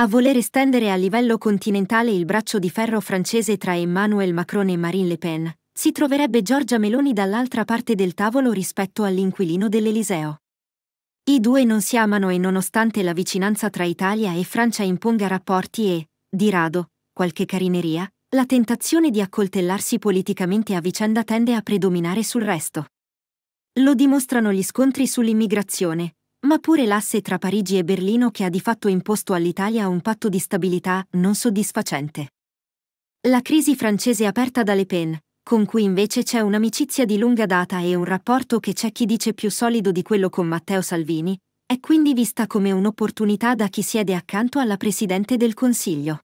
a voler estendere a livello continentale il braccio di ferro francese tra Emmanuel Macron e Marine Le Pen, si troverebbe Giorgia Meloni dall'altra parte del tavolo rispetto all'inquilino dell'Eliseo. I due non si amano e nonostante la vicinanza tra Italia e Francia imponga rapporti e, di rado, qualche carineria, la tentazione di accoltellarsi politicamente a vicenda tende a predominare sul resto. Lo dimostrano gli scontri sull'immigrazione, ma pure l'asse tra Parigi e Berlino che ha di fatto imposto all'Italia un patto di stabilità non soddisfacente. La crisi francese aperta da Le Pen, con cui invece c'è un'amicizia di lunga data e un rapporto che c'è chi dice più solido di quello con Matteo Salvini, è quindi vista come un'opportunità da chi siede accanto alla Presidente del Consiglio.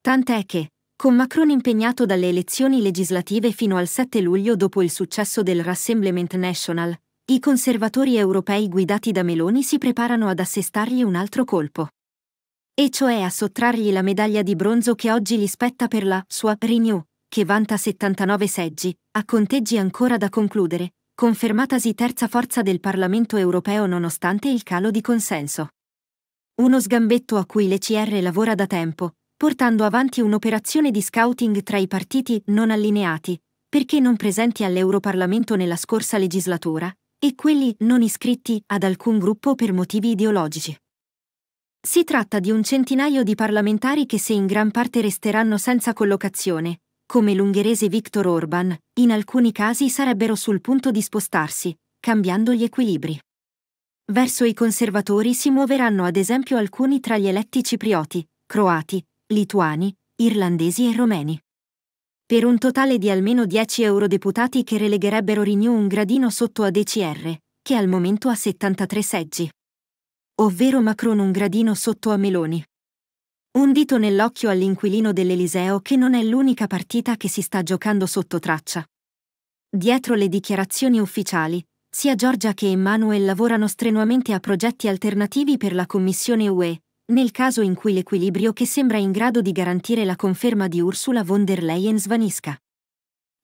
Tant'è che, con Macron impegnato dalle elezioni legislative fino al 7 luglio dopo il successo del Rassemblement National, i conservatori europei guidati da Meloni si preparano ad assestargli un altro colpo. E cioè a sottrargli la medaglia di bronzo che oggi gli spetta per la sua Renew, che vanta 79 seggi, a conteggi ancora da concludere, confermatasi terza forza del Parlamento europeo nonostante il calo di consenso. Uno sgambetto a cui l'ECR lavora da tempo, portando avanti un'operazione di scouting tra i partiti non allineati, perché non presenti all'Europarlamento nella scorsa legislatura, e quelli non iscritti ad alcun gruppo per motivi ideologici. Si tratta di un centinaio di parlamentari che se in gran parte resteranno senza collocazione, come l'ungherese Viktor Orban, in alcuni casi sarebbero sul punto di spostarsi, cambiando gli equilibri. Verso i conservatori si muoveranno ad esempio alcuni tra gli eletti ciprioti, croati, lituani, irlandesi e romeni per un totale di almeno 10 eurodeputati che relegherebbero Renew un gradino sotto a DCR, che al momento ha 73 seggi. Ovvero Macron un gradino sotto a Meloni. Un dito nell'occhio all'inquilino dell'Eliseo che non è l'unica partita che si sta giocando sotto traccia. Dietro le dichiarazioni ufficiali, sia Giorgia che Emmanuel lavorano strenuamente a progetti alternativi per la Commissione UE, nel caso in cui l'equilibrio che sembra in grado di garantire la conferma di Ursula von der Leyen svanisca.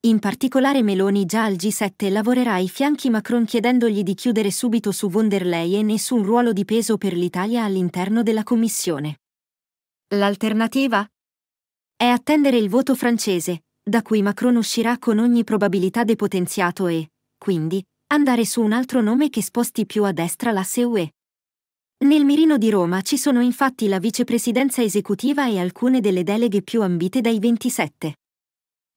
In particolare Meloni già al G7 lavorerà ai fianchi Macron chiedendogli di chiudere subito su von der Leyen e su un ruolo di peso per l'Italia all'interno della Commissione. L'alternativa? È attendere il voto francese, da cui Macron uscirà con ogni probabilità depotenziato e, quindi, andare su un altro nome che sposti più a destra l'asse UE. Nel mirino di Roma ci sono infatti la vicepresidenza esecutiva e alcune delle deleghe più ambite dai 27.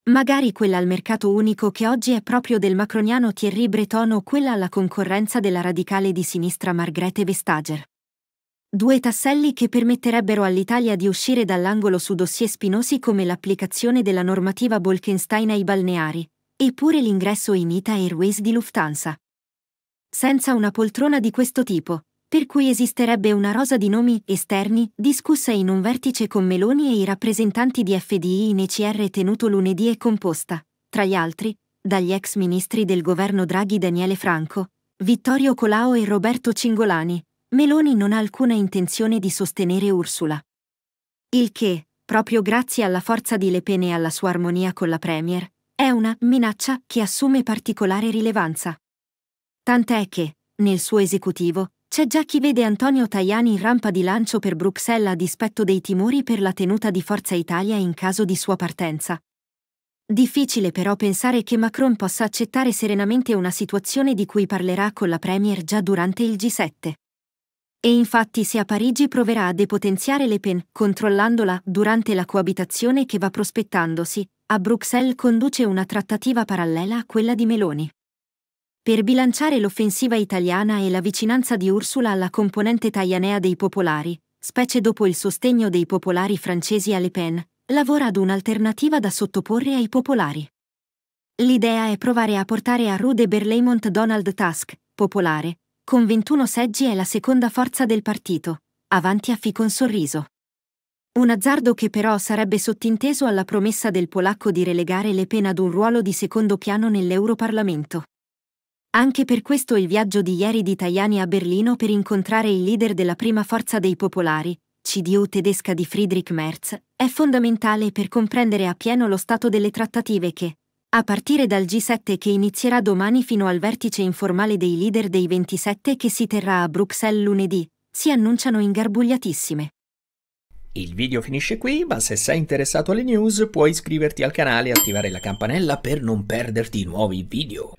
Magari quella al mercato unico che oggi è proprio del macroniano Thierry Breton o quella alla concorrenza della radicale di sinistra Margrethe Vestager. Due tasselli che permetterebbero all'Italia di uscire dall'angolo su dossier spinosi come l'applicazione della normativa Bolkenstein ai balneari, eppure l'ingresso in Ita Airways di Lufthansa. Senza una poltrona di questo tipo, per cui esisterebbe una rosa di nomi esterni discussa in un vertice con Meloni e i rappresentanti di FDI in ECR tenuto lunedì e composta, tra gli altri, dagli ex ministri del governo Draghi Daniele Franco, Vittorio Colao e Roberto Cingolani. Meloni non ha alcuna intenzione di sostenere Ursula. Il che, proprio grazie alla forza di Le Pen e alla sua armonia con la Premier, è una minaccia che assume particolare rilevanza. Tant'è che, nel suo esecutivo, c'è già chi vede Antonio Tajani in rampa di lancio per Bruxelles a dispetto dei timori per la tenuta di Forza Italia in caso di sua partenza. Difficile però pensare che Macron possa accettare serenamente una situazione di cui parlerà con la Premier già durante il G7. E infatti se a Parigi proverà a depotenziare Le Pen, controllandola durante la coabitazione che va prospettandosi, a Bruxelles conduce una trattativa parallela a quella di Meloni. Per bilanciare l'offensiva italiana e la vicinanza di Ursula alla componente taianea dei popolari, specie dopo il sostegno dei popolari francesi a Le Pen, lavora ad un'alternativa da sottoporre ai popolari. L'idea è provare a portare a Rude Berlaymont Donald Tusk, popolare, con 21 seggi è la seconda forza del partito, avanti a Ficon sorriso. Un azzardo che però sarebbe sottinteso alla promessa del polacco di relegare Le Pen ad un ruolo di secondo piano nell'Europarlamento. Anche per questo il viaggio di ieri di Tajani a Berlino per incontrare il leader della prima forza dei popolari, CDU tedesca di Friedrich Merz, è fondamentale per comprendere appieno lo stato delle trattative che, a partire dal G7 che inizierà domani fino al vertice informale dei leader dei 27 che si terrà a Bruxelles lunedì, si annunciano ingarbugliatissime. Il video finisce qui, ma se sei interessato alle news puoi iscriverti al canale e attivare la campanella per non perderti i nuovi video.